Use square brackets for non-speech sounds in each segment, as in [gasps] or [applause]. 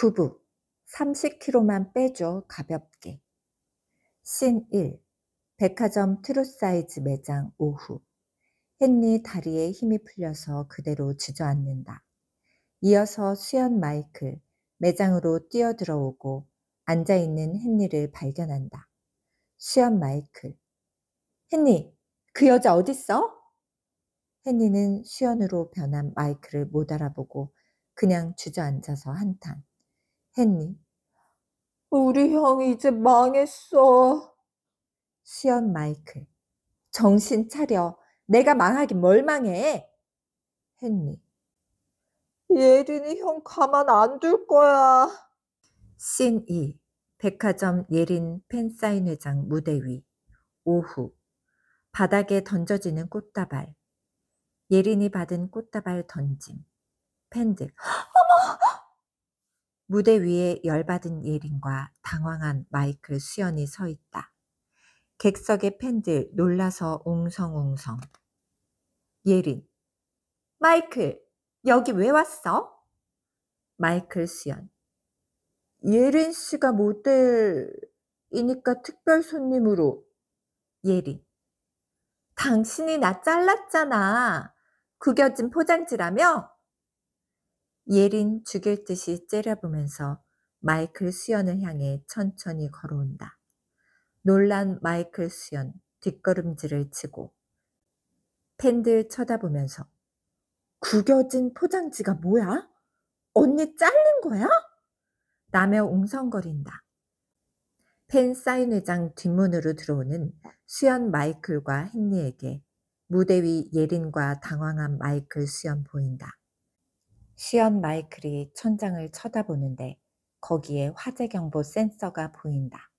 9부 30kg만 빼줘 가볍게 신 1. 백화점 트루사이즈 매장 오후 헨리 다리에 힘이 풀려서 그대로 주저앉는다. 이어서 수연 마이클 매장으로 뛰어들어오고 앉아있는 헨리를 발견한다. 수연 마이클 헨리 그 여자 어딨어? 헨리는 수연으로 변한 마이클을 못 알아보고 그냥 주저앉아서 한탄. 했니? 우리 형이 이제 망했어. 시연 마이클. 정신 차려. 내가 망하긴 뭘 망해. 했니? 예린이 형 가만 안 둘 거야. 씬 2. 백화점 예린 팬사인회장 무대 위. 오후. 바닥에 던져지는 꽃다발. 예린이 받은 꽃다발 던짐. 팬들. [gasps] 어머! 무대 위에 열받은 예린과 당황한 마이클 수연이 서 있다. 객석의 팬들 놀라서 웅성웅성 예린. 마이클, 여기 왜 왔어? 마이클 수연. 예린 씨가 모델이니까 특별 손님으로. 예린. 당신이 나 잘랐잖아. 구겨진 포장지라며? 예린 죽일 듯이 째려보면서 마이클 수연을 향해 천천히 걸어온다. 놀란 마이클 수연 뒷걸음질을 치고 팬들 쳐다보면서 구겨진 포장지가 뭐야? 언니 잘린 거야? 라며 웅성거린다. 팬 사인회장 뒷문으로 들어오는 수연 마이클과 헨리에게 무대 위 예린과 당황한 마이클 수연 보인다. 시연 마이클이 천장을 쳐다보는데 거기에 화재 경보 센서가 보인다.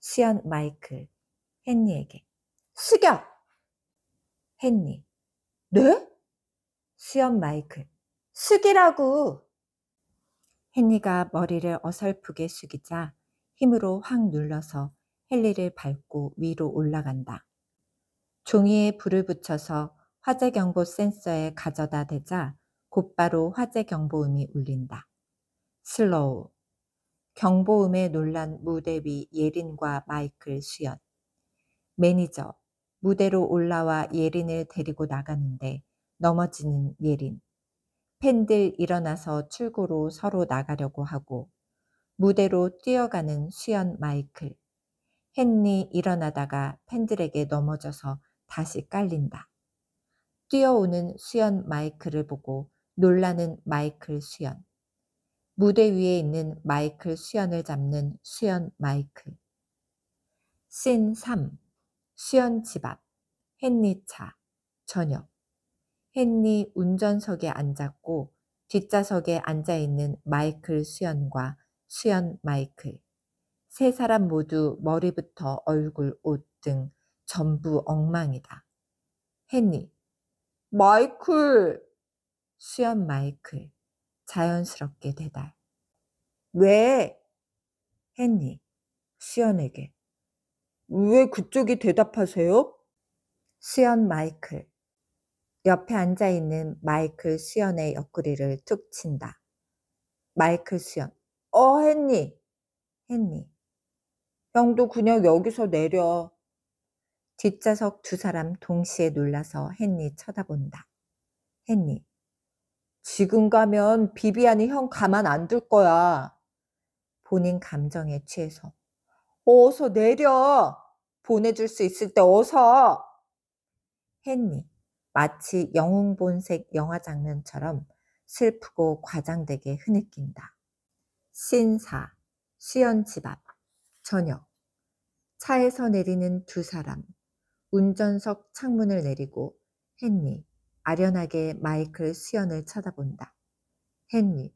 시연 마이클, 헨리에게. 숙여! 헨리. 네? 시연 마이클. 숙이라고! 헨리가 머리를 어설프게 숙이자 힘으로 확 눌러서 헨리를 밟고 위로 올라간다. 종이에 불을 붙여서 화재 경보 센서에 가져다 대자 곧바로 화재 경보음이 울린다. 슬로우. 경보음에 놀란 무대 위 예린과 마이클 수연. 매니저. 무대로 올라와 예린을 데리고 나가는데 넘어지는 예린. 팬들 일어나서 출구로 서로 나가려고 하고 무대로 뛰어가는 수연 마이클. 헨리 일어나다가 팬들에게 넘어져서 다시 깔린다. 뛰어오는 수연 마이클을 보고 놀라는 마이클 수연. 무대 위에 있는 마이클 수연을 잡는 수연 마이클. 씬 3. 수연 집 앞. 헨리 차. 저녁. 헨리 운전석에 앉았고 뒷좌석에 앉아 있는 마이클 수연과 수연 마이클. 세 사람 모두 머리부터 얼굴, 옷 등 전부 엉망이다. 헨리. 마이클! 수염 마이클 자연스럽게 대답 왜? 했니? 수연에게. 왜 그쪽이 대답하세요? 수연 마이클. 옆에 앉아 있는 마이클 수연의 옆구리를 툭 친다. 마이클 수연. 어, 했니? 했니? 형도 그냥 여기서 내려. 뒷좌석 두 사람 동시에 놀라서 헨니 쳐다본다. 헨니. 지금 가면 비비안이 형 가만 안 둘 거야. 본인 감정에 취해서. 어서 내려! 보내줄 수 있을 때 어서! 헨리, 마치 영웅본색 영화 장면처럼 슬프고 과장되게 흐느낀다. 신사, 수연 집 앞, 저녁. 차에서 내리는 두 사람. 운전석 창문을 내리고 헨리, 아련하게 마이클 수연을 쳐다본다. 헨리.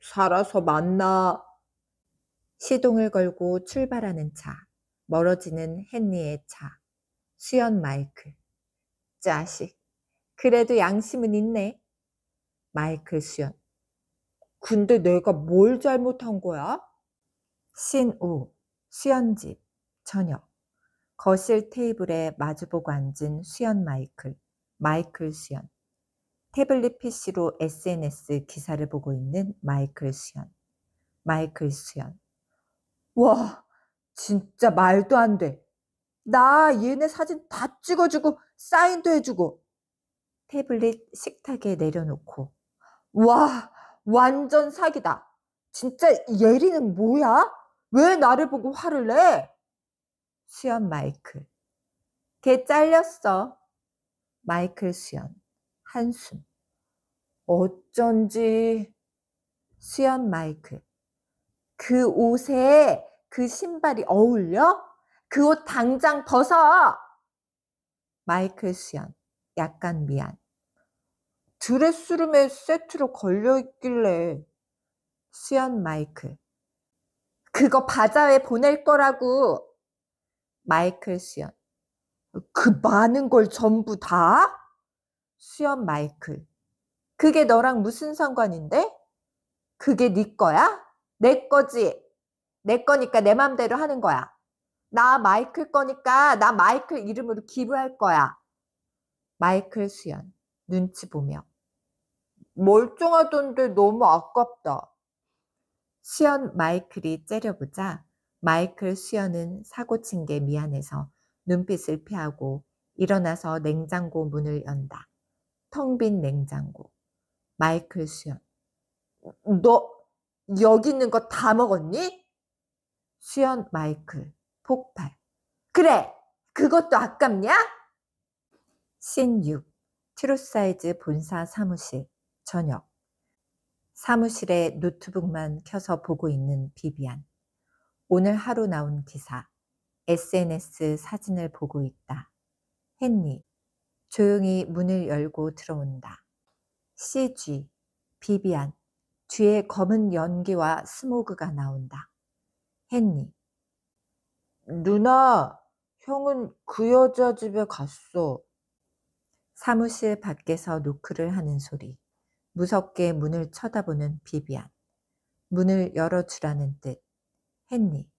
살아서 만나. 시동을 걸고 출발하는 차. 멀어지는 헨리의 차. 수연 마이클. 짜식 그래도 양심은 있네. 마이클 수연. 근데 내가 뭘 잘못한 거야? 신우. 수연집. 저녁. 거실 테이블에 마주보고 앉은 수연 마이클. 마이클 수현 태블릿 PC로 SNS 기사를 보고 있는 마이클 수현 마이클 수현 와, 진짜 말도 안 돼. 나 얘네 사진 다 찍어주고 사인도 해주고. 태블릿 식탁에 내려놓고. 와, 완전 사기다. 진짜 예리는 뭐야? 왜 나를 보고 화를 내? 수현 마이클. 걔 잘렸어. 마이클 수연, 한숨. 어쩐지 수연 마이클. 그 옷에 그 신발이 어울려? 그 옷 당장 벗어! 마이클 수연, 약간 미안. 드레스룸에 세트로 걸려있길래. 수연 마이클. 그거 바자회 보낼 거라고. 마이클 수연. 그 많은 걸 전부 다? 수염 마이클. 그게 너랑 무슨 상관인데? 그게 네 거야? 내 거지. 내 거니까 내 맘대로 하는 거야. 나 마이클 거니까 나 마이클 이름으로 기부할 거야. 마이클 수연. 눈치 보며. 멀쩡하던데 너무 아깝다. 수연 마이클이 째려보자 마이클 수연은 사고친 게 미안해서 눈빛을 피하고 일어나서 냉장고 문을 연다. 텅 빈 냉장고. 마이클 수연. 너 여기 있는 거 다 먹었니? 수연 마이클. 폭발. 그래! 그것도 아깝냐? 신 6. 트루사이즈 본사 사무실. 저녁. 사무실에 노트북만 켜서 보고 있는 비비안. 오늘 하루 나온 기사. SNS 사진을 보고 있다. 헨리. 조용히 문을 열고 들어온다. CG. 비비안. 뒤에 검은 연기와 스모그가 나온다. 헨리. 누나, 형은 그 여자 집에 갔어. 사무실 밖에서 노크를 하는 소리. 무섭게 문을 쳐다보는 비비안. 문을 열어주라는 듯. 헨리.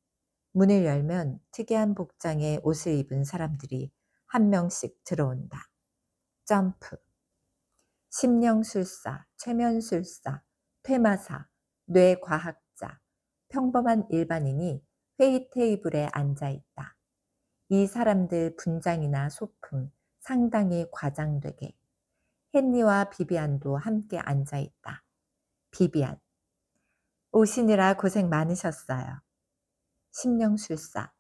문을 열면 특이한 복장의 옷을 입은 사람들이 한 명씩 들어온다. 점프. 심령술사, 최면술사, 퇴마사, 뇌과학자, 평범한 일반인이 회의 테이블에 앉아 있다. 이 사람들 분장이나 소품 상당히 과장되게. 헨리와 비비안도 함께 앉아 있다. 비비안. 오시느라 고생 많으셨어요. 심령술사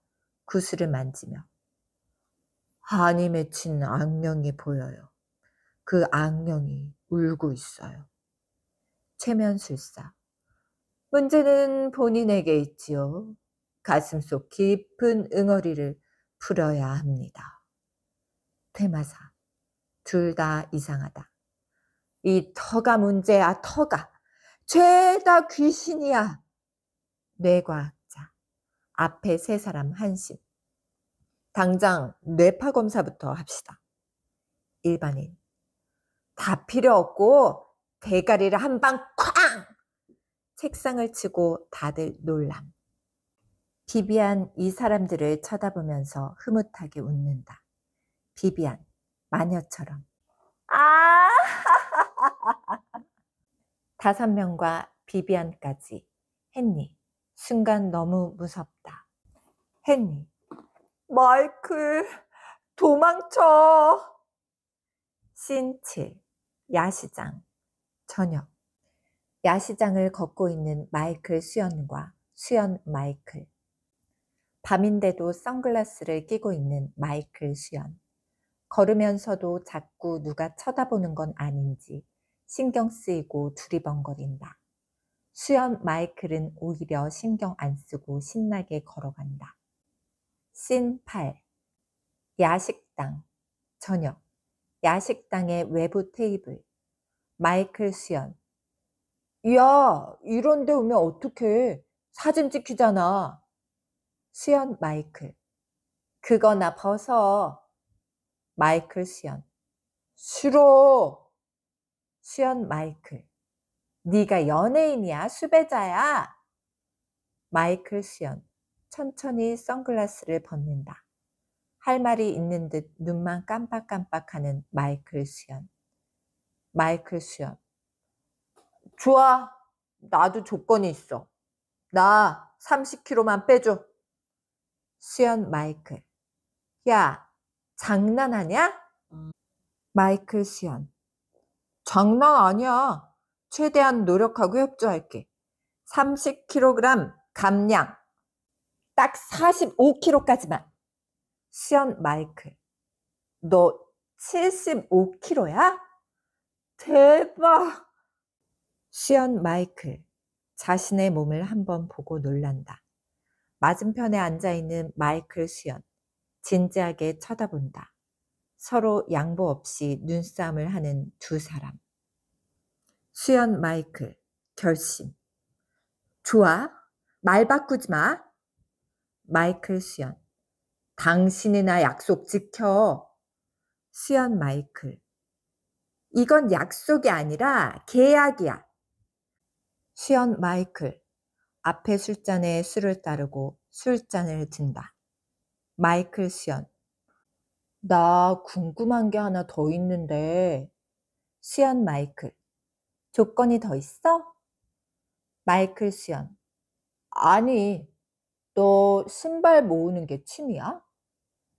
구슬을 만지며 한이 맺힌 악령이 보여요. 그 악령이 울고 있어요. 최면술사 문제는 본인에게 있지요. 가슴 속 깊은 응어리를 풀어야 합니다. 퇴마사 둘 다 이상하다. 이 터가 문제야 터가 죄다 귀신이야. 뇌과 앞에 세 사람 한심. 당장 뇌파 검사부터 합시다. 일반인. 다 필요 없고 대가리를 한 방 쾅! 책상을 치고 다들 놀람. 비비안 이 사람들을 쳐다보면서 흐뭇하게 웃는다. 비비안, 마녀처럼. 아! [laughs] 다섯 명과 비비안까지 헨니 순간 너무 무섭다. 헨리. 마이클, 도망쳐. 신7. 야시장. 저녁. 야시장을 걷고 있는 마이클 수연과 수연 마이클. 밤인데도 선글라스를 끼고 있는 마이클 수연. 걸으면서도 자꾸 누가 쳐다보는 건 아닌지 신경 쓰이고 두리번거린다. 수염 마이클은 오히려 신경 안 쓰고 신나게 걸어간다. 씬 8. 야식당. 저녁. 야식당의 외부 테이블. 마이클 수연. 야, 이런데 오면 어떡해. 사진 찍히잖아. 수연 마이클. 그거나 벗어. 마이클 수연. 싫어. 수연 마이클. 네가 연예인이야, 수배자야. 마이클 수연, 천천히 선글라스를 벗는다. 할 말이 있는 듯 눈만 깜빡깜빡하는 마이클 수연. 마이클 수연. 좋아. 나도 조건이 있어. 나 30kg만 빼줘. 수연 마이클. 야, 장난하냐? 마이클 수연. 장난 아니야. 최대한 노력하고 협조할게. 30kg 감량. 딱 45kg까지만. 수연 마이클. 너 75kg야? 대박. 수연 마이클. 자신의 몸을 한번 보고 놀란다. 맞은편에 앉아있는 마이클 수연. 진지하게 쳐다본다. 서로 양보 없이 눈싸움을 하는 두 사람. 수연 마이클, 결심. 좋아. 말 바꾸지 마. 마이클 수연. 당신이나 약속 지켜. 수연 마이클. 이건 약속이 아니라 계약이야. 수연 마이클. 앞에 술잔에 술을 따르고 술잔을 든다. 마이클 수연. 나 궁금한 게 하나 더 있는데. 수연 마이클. 조건이 더 있어? 마이클 수연. 아니, 너 신발 모으는 게 취미야?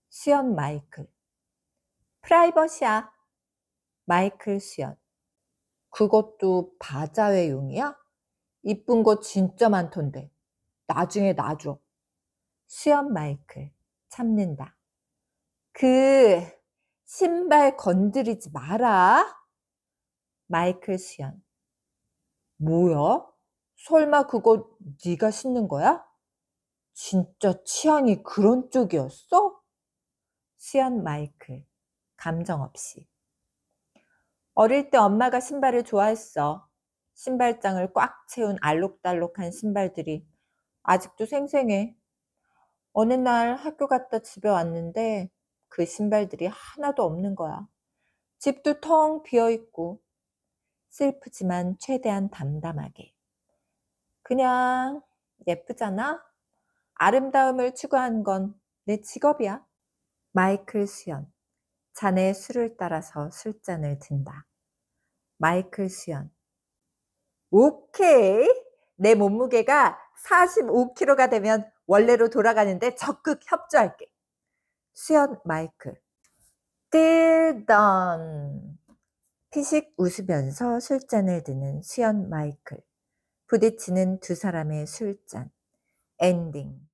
수연 마이클. 프라이버시야. 마이클 수연. 그것도 바자회용이야? 이쁜 거 진짜 많던데. 나중에 놔줘. 수연 마이클. 참는다. 그, 신발 건드리지 마라. 마이클 수연. 뭐야? 설마 그거 네가 신는 거야? 진짜 취향이 그런 쪽이었어? 수연 마이클. 감정 없이. 어릴 때 엄마가 신발을 좋아했어. 신발장을 꽉 채운 알록달록한 신발들이 아직도 생생해. 어느 날 학교 갔다 집에 왔는데 그 신발들이 하나도 없는 거야. 집도 텅 비어 있고 슬프지만 최대한 담담하게. 그냥 예쁘잖아? 아름다움을 추구한 건 내 직업이야. 마이클 수연. 자네의 술을 따라서 술잔을 든다. 마이클 수연. 오케이. 내 몸무게가 45kg가 되면 원래로 돌아가는데 적극 협조할게. 수연 마이클. 딜던. 피식 웃으면서 술잔을 드는 수연 마이클. 부딪히는 두 사람의 술잔. 엔딩.